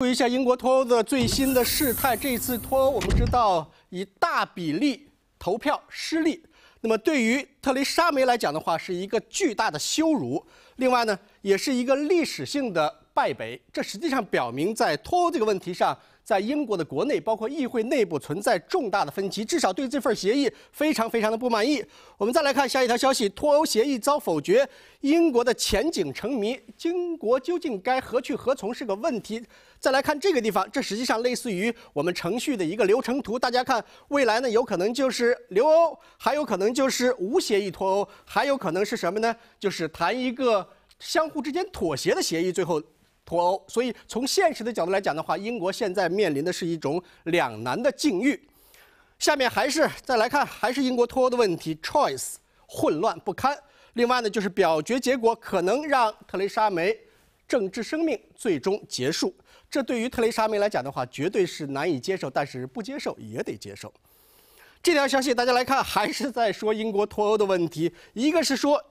注意一下英国脱欧的最新的事态，这次脱欧我们知道以大比例投票失利，那么对于特蕾莎梅来讲的话是一个巨大的羞辱，另外呢也是一个历史性的。败北，这实际上表明在脱欧这个问题上，在英国的国内，包括议会内部存在重大的分歧，至少对这份协议非常非常的不满意。我们再来看下一条消息，脱欧协议遭否决，英国的前景成谜，英国究竟该何去何从是个问题。再来看这个地方，这实际上类似于我们程序的一个流程图。大家看，未来呢，有可能就是留欧，还有可能就是无协议脱欧，还有可能是什么呢？就是谈一个相互之间妥协的协议，最后。脱欧，所以从现实的角度来讲的话，英国现在面临的是一种两难的境遇。下面还是再来看，还是英国脱欧的问题，choice 混乱不堪。另外呢，就是表决结果可能让特蕾莎梅政治生命最终结束。这对于特蕾莎梅来讲的话，绝对是难以接受，但是不接受也得接受。这条消息大家来看，还是在说英国脱欧的问题，一个是说。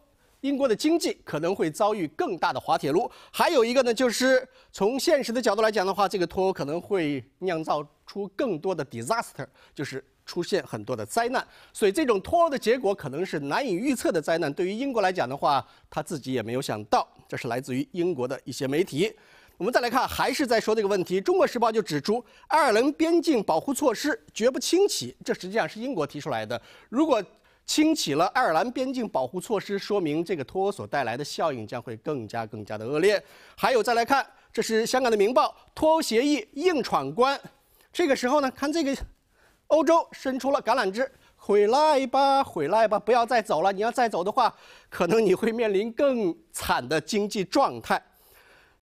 英国的经济可能会遭遇更大的滑铁卢，还有一个呢，就是从现实的角度来讲的话，这个脱欧可能会酿造出更多的 disaster，就是出现很多的灾难。所以这种脱欧的结果可能是难以预测的灾难。对于英国来讲的话，他自己也没有想到。这是来自于英国的一些媒体。我们再来看，还是在说这个问题，《中国时报》就指出，爱尔兰边境保护措施绝不轻启，这实际上是英国提出来的。如果清起了爱尔兰边境保护措施，说明这个脱欧所带来的效应将会更加更加的恶劣。还有，再来看，这是香港的《明报》，脱欧协议硬闯关。这个时候呢，看这个，欧洲伸出了橄榄枝，回来吧，回来吧，不要再走了。你要再走的话，可能你会面临更惨的经济状态。